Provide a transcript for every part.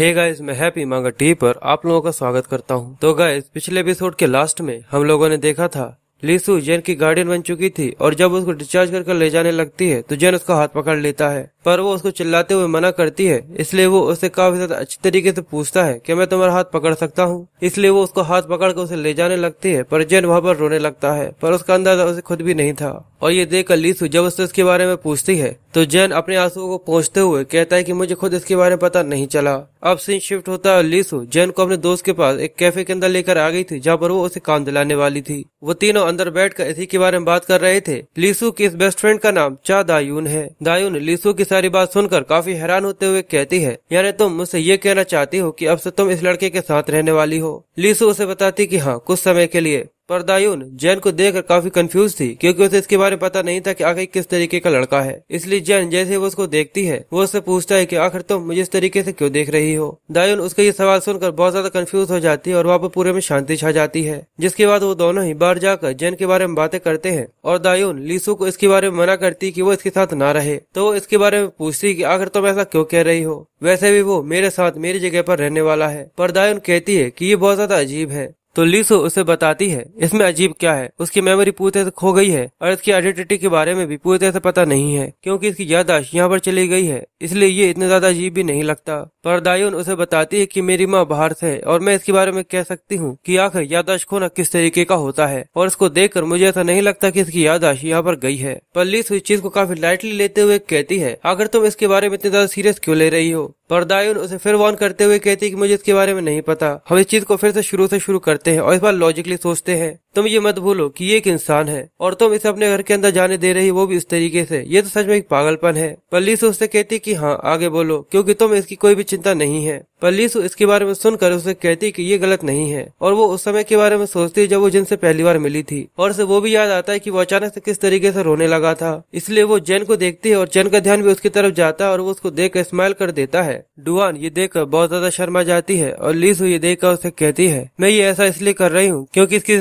हे guys मैं happy मांगा टी पर आप लोगों का स्वागत करता हूँ तो गाइस पिछले एपिसोड के लास्ट में हम लोगों ने देखा था लीसु जैन की गार्डियन बन चुकी थी और जब उसको डिस्चार्ज करके ले जाने लगती है तो जैन उसका हाथ पकड़ लेता है पर वो उसको चिल्लाते हुए मना करती है इसलिए वो उसे काफी ज्यादा अच्छी तरीके से पूछता है कि मैं तुम्हारा हाथ पकड़ सकता हूँ इसलिए वो उसको हाथ पकड़ कर उसे ले जाने लगती है पर जैन वहाँ पर रोने लगता है पर उसका अंदाजा उसे खुद भी नहीं था और ये देखकर लीसू जब उससे इसके बारे में पूछती है तो जैन अपने आंसुओं को पहुँचते हुए कहता है की मुझे खुद इसके बारे में पता नहीं चला अब सिंह शिफ्ट होता है लिसो जैन को अपने दोस्त के पास एक कैफे के अंदर लेकर आ गई थी जहाँ पर वो उसे काम दिलाने वाली थी वो तीनों अंदर बैठकर इसी के बारे में बात कर रहे थे लीसु की इस बेस्ट फ्रेंड का नाम चा दायून है दायून लीसु की सारी बात सुनकर काफी हैरान होते हुए कहती है यानी तुम मुझसे ये कहना चाहती हो की अब से तुम इस लड़के के साथ रहने वाली हो लीसु उसे बताती की हाँ कुछ समय के लिए परदायुन जैन को देखकर काफी कंफ्यूज थी क्योंकि उसे इसके बारे में पता नहीं था कि आखिर किस तरीके का लड़का है इसलिए जैन जैसे वो उसको देखती है वो उससे पूछता है कि आखिर तुम तो मुझे इस तरीके से क्यों देख रही हो दायुन उसका ये सवाल सुनकर बहुत ज्यादा कंफ्यूज हो जाती है और वहाँ पर पूरे में शांति छा जाती है जिसके बाद वो दोनों ही बाहर जाकर जैन के बारे में बातें करते हैं और दायून लीसू को इसके बारे में मना करती की वो इसके साथ ना रहे तो वो इसके बारे में पूछती की आखिर तुम ऐसा क्यों कह रही हो वैसे भी वो मेरे साथ मेरी जगह पर रहने वाला है पर दायुन कहती है की ये बहुत ज्यादा अजीब है तो लिसो उसे बताती है इसमें अजीब क्या है उसकी मेमोरी पूरी तरह से खो गई है और इसकी आइडेंटिटी के बारे में भी पूरी तरह से पता नहीं है क्योंकि इसकी याददाश्त यहाँ पर चली गई है इसलिए ये इतना ज्यादा अजीब भी नहीं लगता पर दायुन उसे बताती है कि मेरी माँ बाहर से और मैं इसके बारे में कह सकती हूँ कि आखिर यादाश्त खोना किस तरीके का होता है और इसको कर मुझे ऐसा नहीं लगता की इसकी यादाश्त यहाँ पर गई है पर लिस इस चीज को काफी लाइटली लेते हुए कहती है अगर तुम इसके बारे में इतने ज्यादा सीरियस क्यों ले रही हो परदायुन उसे फिर वॉर्न करते हुए कहती है कि मुझे इसके बारे में नहीं पता हम इस चीज को फिर से शुरू से शुरू करते हैं और इस बार लॉजिकली सोचते हैं तुम ये मत भूलो कि ये एक इंसान है और तुम इसे अपने घर के अंदर जाने दे रही वो भी इस तरीके से ये तो सच में एक पागलपन है पल्लीसु उससे कहती कि हाँ आगे बोलो क्योंकि तुम इसकी कोई भी चिंता नहीं है पल्लीसु इसके बारे में सुनकर उसे कहती कि ये गलत नहीं है और वो उस समय के बारे में सोचती जब वो जिनसे पहली बार मिली थी और उसे वो भी याद आता है की वो अचानक से किस तरीके से रोने लगा था इसलिए वो जैन को देखती है और जैन का ध्यान भी उसकी तरफ जाता है और वो उसको देख स्माइल कर देता है डुआन ये कर बहुत ज्यादा शर्मा जाती है और लीसु ये देखकर उसे कहती है मैं ये ऐसा इसलिए कर रही हूँ क्यूँकी इसकी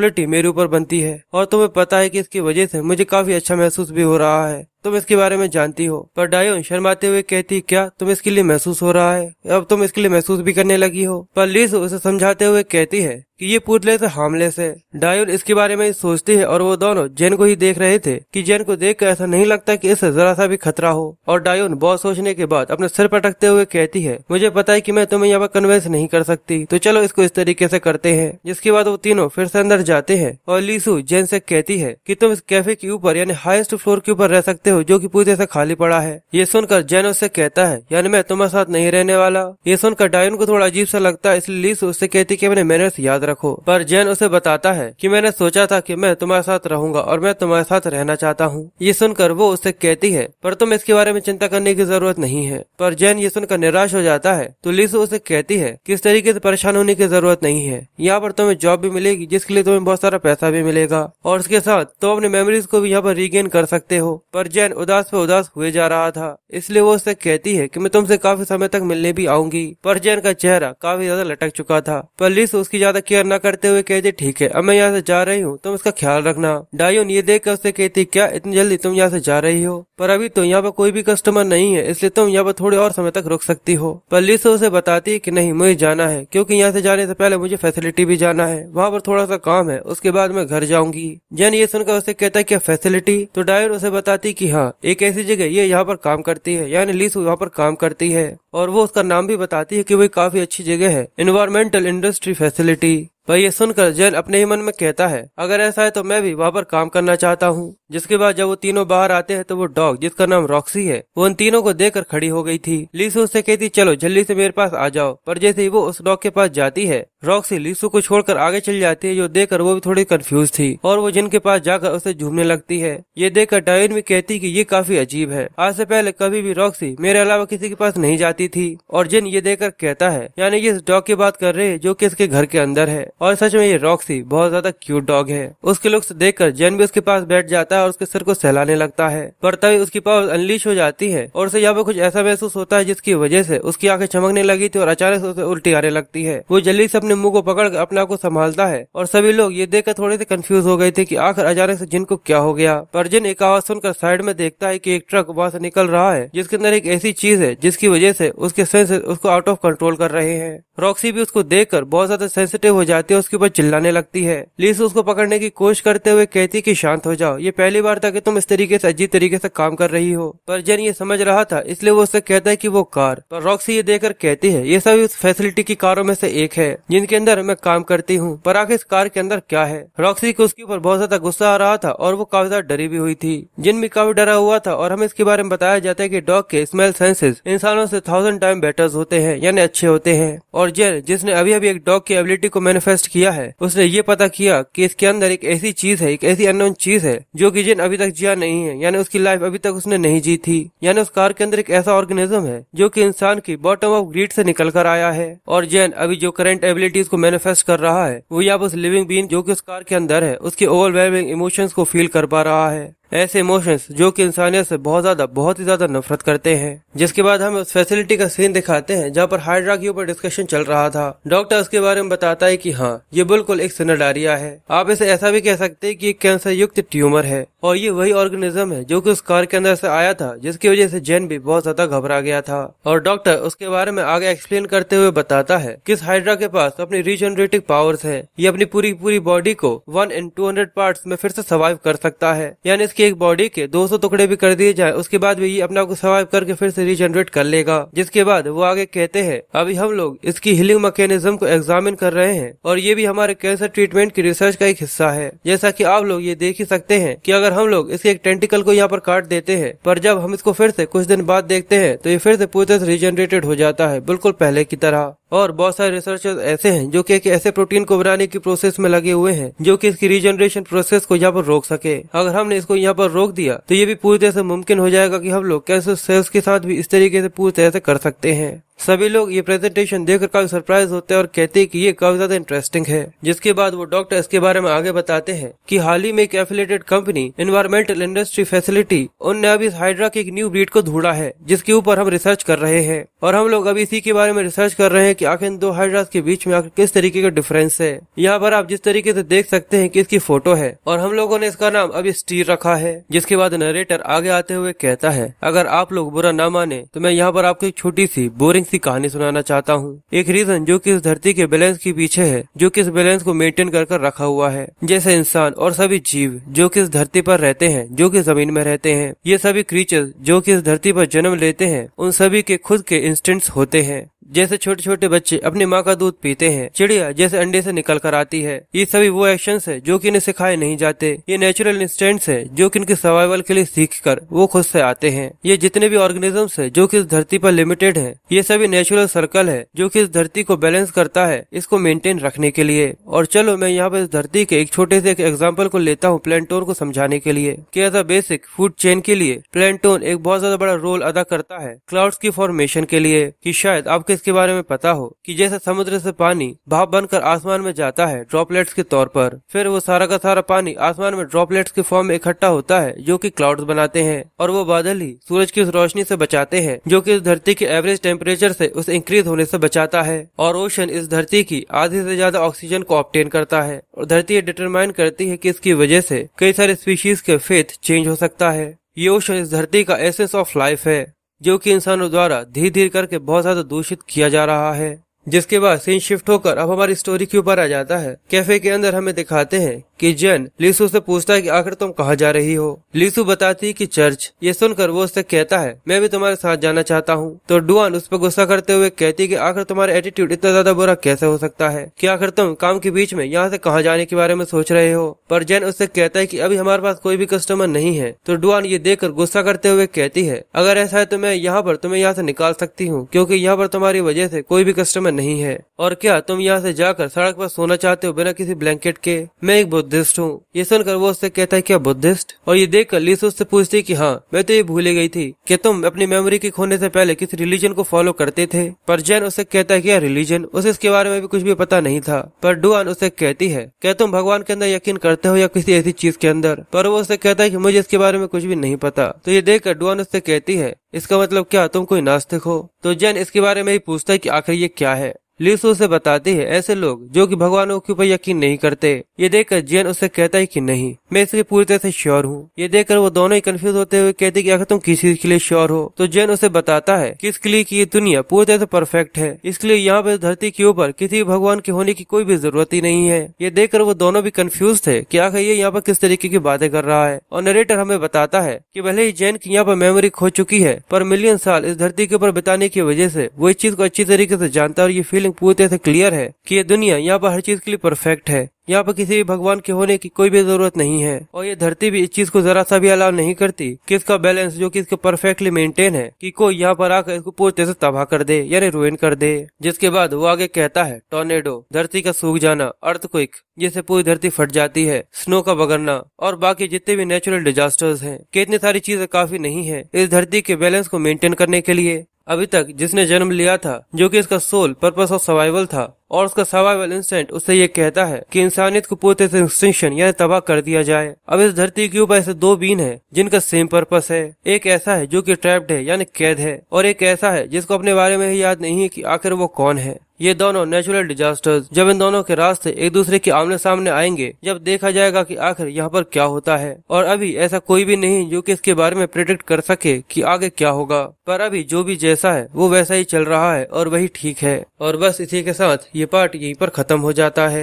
रिस्पॉन्सिबिलिटी मेरे ऊपर बनती है और तुम्हें पता है कि इसकी वजह से मुझे काफी अच्छा महसूस भी हो रहा है तुम इसके बारे में जानती हो पर डायोन शर्माते हुए कहती क्या तुम इसके लिए महसूस हो रहा है अब तुम इसके लिए महसूस भी करने लगी हो पर लीज उसे समझाते हुए कहती है कि ये पुतले से हमले से डायोन इसके बारे में सोचती है और वो दोनों जेन को ही देख रहे थे कि जेन को देख कर ऐसा नहीं लगता कि इससे जरा सा भी खतरा हो और डायोन बहुत सोचने के बाद अपने सिर पटकते हुए कहती है मुझे पता है कि मैं तुम्हें यहाँ पर कन्वेंस नहीं कर सकती तो चलो इसको इस तरीके से करते हैं जिसके बाद वो तीनों फिर से अंदर जाते हैं और लीसु जेन से कहती है की तुम इस कैफे के ऊपर यानी हाईएस्ट फ्लोर के ऊपर रह सकते हो जो की पूरे से खाली पड़ा है ये सुनकर जेन उससे कहता है यानी मैं तुम्हारे साथ नहीं रहने वाला ये सुनकर डायोन को थोड़ा अजीब सा लगता है इसलिए लीसु उससे कहती की अपने मैनर्स याद याद रखो पर जैन उसे बताता है कि मैंने सोचा था कि मैं तुम्हारे साथ रहूंगा और मैं तुम्हारे साथ रहना चाहता हूँ ये सुनकर वो उसे कहती है पर तुम इसके बारे में चिंता करने की जरूरत नहीं है पर जैन ये सुनकर निराश हो जाता है तो लिसु उसे कहती है किस तरीके ऐसी परेशान होने की जरूरत नहीं है यहाँ पर तुम्हें जॉब भी मिलेगी जिसके लिए तुम्हें बहुत सारा पैसा भी मिलेगा और उसके साथ तुम अपने मेमोरीज को भी यहाँ पर रिगेन कर सकते हो पर जैन उदास पे उदास हुए जा रहा था इसलिए वो उससे कहती है कि मैं तुमसे काफी समय तक मिलने भी आऊंगी पर जैन का चेहरा काफी ज्यादा लटक चुका था पर लिस उसकी ज्यादा केयर न करते हुए कहती ठीक है अब मैं यहाँ से जा रही हूँ तुम इसका ख्याल रखना डायोन ये देख कर उससे कहती क्या इतनी जल्दी तुम यहाँ से जा रही हो पर अभी तो यहाँ पर कोई भी कस्टमर नहीं है इसलिए तुम यहाँ पर थोड़े और समय तक रुक सकती हो पर पल्लीसो उसे बताती है नहीं मुझे जाना है क्यूँकी यहाँ से जाने से पहले मुझे फैसिलिटी भी जाना है वहाँ पर थोड़ा सा काम है उसके बाद मैं घर जाऊंगी जैन ये सुनकर उसे कहता है क्या फैसिलिटी तो डायोन उसे बताती की हाँ एक ऐसी जगह ये यहाँ पर काम करती है यानी लिस वहाँ पर काम करती है और वो उसका नाम भी बताती है कि वही काफी अच्छी जगह है इन्वायरमेंटल इंडस्ट्री फैसिलिटी भाई ये सुनकर जैन अपने ही मन में कहता है अगर ऐसा है तो मैं भी वहाँ पर काम करना चाहता हूँ जिसके बाद जब वो तीनों बाहर आते हैं तो वो डॉग जिसका नाम रॉक्सी है वो उन तीनों को देखकर खड़ी हो गई थी लीसू उससे कहती चलो जल्दी से मेरे पास आ जाओ पर जैसे ही वो उस डॉग के पास जाती है रॉक्सी लीसू को छोड़कर आगे चल जाती है जो देखकर वो भी थोड़ी कंफ्यूज थी और वो जिनके पास जाकर उसे झूमने लगती है ये देखकर डायन भी कहती कि ये काफी अजीब है आज से पहले कभी भी रॉक्सी मेरे अलावा किसी के पास नहीं जाती थी और जिन ये देखकर कहता है यानी ये इस डॉग की बात कर रहे हैं जो की इसके घर के अंदर है और सच में ये रॉक्सी बहुत ज्यादा क्यूट डॉग है उसके लुक्स देखकर जेन भी उसके पास बैठ जाता है और उसके सिर को सहलाने लगता है पर तभी उसकी पावर अनलिश हो जाती है और उसे यहाँ पे कुछ ऐसा महसूस होता है जिसकी वजह से उसकी आंखें चमकने लगी थी और अचानक से उसे उल्टी आने लगती है वो जल्दी से अपने अपने मुंह को कर अपने आप को संभालता है और सभी लोग ये देखकर थोड़े से कंफ्यूज हो गए थे कि आखिर अचानक से जिन को क्या हो गया पर जिन एक आवाज सुनकर साइड में देखता है कि एक ट्रक वहां से निकल रहा है जिसके अंदर एक ऐसी चीज है जिसकी वजह से उसके सेंस उसको आउट ऑफ कंट्रोल कर रहे हैं रॉक्सी भी उसको कर बहुत ज्यादा सेंसिटिव हो जाती है उसके ऊपर चिल्लाने लगती है लीस उसको पकड़ने की कोशिश करते हुए कहती की शांत हो जाओ ये पहली बार था की तुम इस तरीके से अजीब तरीके से काम कर रही हो पर जन ये समझ रहा था इसलिए वो उससे कहता है की वो कार पर रॉक्सी ये देखकर कहती है ये सभी फैसिलिटी की कारों में से एक है जिन जिनके अंदर मैं काम करती हूँ पर आखिर इस कार के अंदर क्या है रॉक्सी को उसके ऊपर बहुत ज्यादा गुस्सा आ रहा था और वो काफी ज्यादा डरी भी हुई थी जिन भी काफी डरा हुआ था और हमें इसके बारे में बताया जाता है की डॉग के स्मेल सेंसेस इंसानों से थाउजेंड टाइम बेटर होते हैं यानी अच्छे होते हैं और जेल जिसने अभी अभी एक डॉग की एबिलिटी को मैनिफेस्ट किया है उसने ये पता किया की इसके अंदर एक ऐसी चीज है एक ऐसी अननोन चीज है जो की जिन अभी तक जिया नहीं है यानी उसकी लाइफ अभी तक उसने नहीं जी थी यानी उस कार के अंदर एक ऐसा ऑर्गेनिज्म है जो की इंसान की बॉटम ऑफ ग्रीड से निकल कर आया है और जैन अभी जो करंट एबिलिटी रियलिटीज को मैनिफेस्ट कर रहा है वो या बस लिविंग बीन जो कि उस कार के अंदर है उसके ओवरवेलमिंग इमोशंस को फील कर पा रहा है ऐसे इमोशंस जो कि इंसानियत से बहुत ज्यादा बहुत ही ज्यादा नफरत करते हैं जिसके बाद हम उस फैसिलिटी का सीन दिखाते हैं जहाँ पर हाइड्रा के ऊपर डिस्कशन चल रहा था डॉक्टर उसके बारे में बताता है कि हाँ ये बिल्कुल एक सिनेडारिया है आप इसे ऐसा भी कह सकते हैं कि एक कैंसर युक्त ट्यूमर है और ये वही ऑर्गेनिज्म है जो की उस कार के अंदर से आया था जिसकी वजह से जैन भी बहुत ज्यादा घबरा गया था और डॉक्टर उसके बारे में आगे एक्सप्लेन करते हुए बताता है की इस हाइड्रा के पास अपनी रिजनरेटिव पावर्स है ये अपनी पूरी पूरी बॉडी को one in two hundred part में फिर से सर्वाइव कर सकता है यानी इसकी एक बॉडी के 200 टुकड़े भी कर दिए जाए उसके बाद भी ये अपने आप को सर्वाइव करके फिर से रिजनरेट कर लेगा जिसके बाद वो आगे कहते हैं अभी हम लोग इसकी हिलिंग मैकेनिज्म को एग्जामिन कर रहे हैं और ये भी हमारे कैंसर ट्रीटमेंट की रिसर्च का एक हिस्सा है जैसा की आप लोग ये देख ही सकते हैं की अगर हम लोग इसके एक टेंटिकल को यहाँ पर काट देते हैं पर जब हम इसको फिर से कुछ दिन बाद देखते हैं तो ये फिर से पूरी तरह से हो जाता है बिल्कुल पहले की तरह और बहुत सारे रिसर्चर्स ऐसे हैं जो कि एक ऐसे प्रोटीन को बनाने की प्रोसेस में लगे हुए हैं जो कि इसकी रिजनरेशन प्रोसेस को यहाँ पर रोक सके अगर हमने इसको यहाँ पर रोक दिया तो ये भी पूरी तरह से मुमकिन हो जाएगा कि हम लोग कैसे सेल्स के साथ भी इस तरीके से पूरी तरह से कर सकते हैं सभी लोग ये प्रेजेंटेशन देखकर काफी सरप्राइज होते हैं और कहते हैं कि ये काफी ज्यादा इंटरेस्टिंग है जिसके बाद वो डॉक्टर इसके बारे में आगे बताते हैं कि हाल ही में एक affiliated company environmental industry facility उनने अभी इस हाइड्रा की एक न्यू ब्रीड को ढूंढा है जिसके ऊपर हम रिसर्च कर रहे हैं और हम लोग अभी इसी के बारे में रिसर्च कर रहे हैं की आखिर दो हाइड्रा के बीच में किस तरीके का डिफरेंस है यहाँ पर आप जिस तरीके ऐसी देख सकते हैं की इसकी फोटो है और हम लोगो ने इसका नाम अभी स्टीर रखा है जिसके बाद नरेटर आगे आते हुए कहता है अगर आप लोग बुरा ना माने तो मैं यहाँ पर आपको एक छोटी सी बोरिंग बैलेंस की कहानी सुनाना चाहता हूँ एक रीजन जो कि इस धरती के बैलेंस के पीछे है जो की इस बैलेंस को मेंटेन कर कर रखा हुआ है जैसे इंसान और सभी जीव जो कि इस धरती पर रहते हैं जो कि जमीन में रहते हैं ये सभी क्रीचर जो कि इस धरती पर जन्म लेते हैं उन सभी के खुद के इंस्टेंट्स होते हैं जैसे छोटे छोटे बच्चे अपनी माँ का दूध पीते हैं चिड़िया जैसे अंडे से निकल कर आती है ये सभी वो एक्शन है जो कि इन्हें सिखाए नहीं जाते ये नेचुरल इंस्टेंट है जो कि इनके सर्वाइवल के लिए सीख कर वो खुद से आते हैं ये जितने भी ऑर्गेनिज्म है जो कि इस धरती पर लिमिटेड है ये सभी नेचुरल सर्कल है जो कि इस धरती को बैलेंस करता है इसको मेंटेन रखने के लिए और चलो मैं यहाँ पर इस धरती के एक छोटे से एक एग्जाम्पल को लेता हूँ प्लेंटोन को समझाने के लिए की as a basic food chain के लिए प्लेंटोन एक बहुत ज्यादा बड़ा रोल अदा करता है क्लाउड्स की फॉर्मेशन के लिए की शायद आपके इसके बारे में पता हो कि जैसे समुद्र से पानी भाप बनकर आसमान में जाता है ड्रॉपलेट्स के तौर पर फिर वो सारा का सारा पानी आसमान में ड्रॉपलेट्स के फॉर्म में इकट्ठा होता है जो कि क्लाउड्स बनाते हैं और वो बादल ही सूरज की उस रोशनी से बचाते हैं जो कि इस धरती के एवरेज टेम्परेचर से उस इंक्रीज होने से बचाता है और ओशन इस धरती की आधे से ज्यादा ऑक्सीजन को ऑप्टेन करता है और धरती डिटरमाइन करती है की इसकी वजह से कई सारे स्पीशीज के फेथ चेंज हो सकता है ये ओशन इस धरती का एसेंस ऑफ लाइफ है जो कि इंसानों द्वारा धीरे धीरे करके बहुत ज्यादा दूषित किया जा रहा है जिसके बाद सीन शिफ्ट होकर अब हमारी स्टोरी के ऊपर आ जाता है कैफे के अंदर हमें दिखाते हैं कि जैन लिसु से पूछता है कि आखिर तुम कहाँ जा रही हो लिसु बताती है कि चर्च ये सुनकर वो उससे कहता है मैं भी तुम्हारे साथ जाना चाहता हूँ तो डुआन उस पर गुस्सा करते हुए कहती है कि आखिर तुम्हारा एटीट्यूड इतना ज्यादा बुरा कैसे हो सकता है कि आखिर तुम काम के बीच में यहाँ से कहाँ जाने के बारे में सोच रहे हो पर जैन उससे कहता है की अभी हमारे पास कोई भी कस्टमर नहीं है तो डुआन ये देख गुस्सा करते हुए कहती है अगर ऐसा है तो मैं यहाँ पर तुम्हें यहाँ से निकाल सकती हूँ क्यूँकी यहाँ पर तुम्हारी वजह से कोई भी कस्टमर नहीं है और क्या तुम यहाँ से जाकर सड़क पर सोना चाहते हो बिना किसी ब्लैंकेट के मैं एक बुद्धिस्ट हूँ ये सुनकर वो उससे कहता है क्या बुद्धिस्ट और ये देखकर लिस उससे पूछती है की हाँ मैं तो ये भूले गई थी कि तुम अपनी मेमोरी के खोने से पहले किस रिलीजन को फॉलो करते थे पर जैन उससे कहता है क्या रिलीजन उसे इसके बारे में भी कुछ भी पता नहीं था पर डुआन उसे कहती है क्या तुम भगवान के अंदर यकीन करते हो या किसी ऐसी चीज के अंदर पर वो उससे कहता है की मुझे इसके बारे में कुछ भी नहीं पता तो ये देखकर डुआन उससे कहती है इसका मतलब क्या तुम कोई नास्तिक हो तो जैन इसके बारे में ही पूछता है कि आखिर ये क्या है लिसो उसे बताती है ऐसे लोग जो कि भगवानों के ऊपर यकीन नहीं करते ये देखकर जियन उसे कहता है कि नहीं मैं इसके पूरी तरह से श्योर हूँ ये देखकर वो दोनों ही कंफ्यूज होते हुए कहते कि आखिर तुम किसी के लिए श्योर हो तो जैन उसे बताता है कि इसके लिए कि ये दुनिया पूरी तरह से परफेक्ट है इसलिए यहाँ पे धरती के ऊपर किसी भी भगवान के होने की कोई भी जरूरत ही नहीं है ये देखकर वो दोनों भी कंफ्यूज थे की आखिर ये यहाँ पर किस तरीके की बातें कर रहा है और नरेटर हमें बताता है की भले ही जैन की यहाँ पर मेमोरी खो चुकी है पर मिलियन साल इस धरती के ऊपर बिताने की वजह से वो इस चीज को अच्छी तरीके से जानता है और ये फील फीलिंग पूरी तरह से क्लियर है कि ये दुनिया यहाँ पर हर चीज के लिए परफेक्ट है यहाँ पर किसी भी भगवान के होने की कोई भी जरूरत नहीं है और ये धरती भी इस चीज को जरा सा भी अलाव नहीं करती कि इसका बैलेंस जो कि इसको परफेक्टली मेंटेन है कि कोई यहाँ पर आकर इसको पूरी तरह से तबाह कर दे यानी रोइन कर दे जिसके बाद वो आगे कहता है टोर्नेडो धरती का सूख जाना अर्थ क्विक जिससे पूरी धरती फट जाती है स्नो का बगड़ना और बाकी जितने भी नेचुरल डिजास्टर्स है कितनी इतनी सारी चीजें काफी नहीं है इस धरती के बैलेंस को मेंटेन करने के लिए अभी तक जिसने जन्म लिया था जो कि इसका सोल पर्पस ऑफ सर्वाइवल था और उसका सर्वाइवल इंस्टेंट उससे ये कहता है कि इंसानियत को पूरे एक्सटेंशन यानी तबाह कर दिया जाए अब इस धरती के ऊपर ऐसे दो बीन है जिनका सेम पर्पस है एक ऐसा है जो कि ट्रैप्ड है यानी कैद है और एक ऐसा है जिसको अपने बारे में ही याद नहीं है की आखिर वो कौन है ये दोनों नेचुरल डिजास्टर्स जब इन दोनों के रास्ते एक दूसरे के आमने सामने आएंगे जब देखा जाएगा कि आखिर यहाँ पर क्या होता है और अभी ऐसा कोई भी नहीं जो कि इसके बारे में प्रिडिक्ट कर सके कि आगे क्या होगा पर अभी जो भी जैसा है वो वैसा ही चल रहा है और वही ठीक है और बस इसी के साथ ये पार्ट यही पर खत्म हो जाता है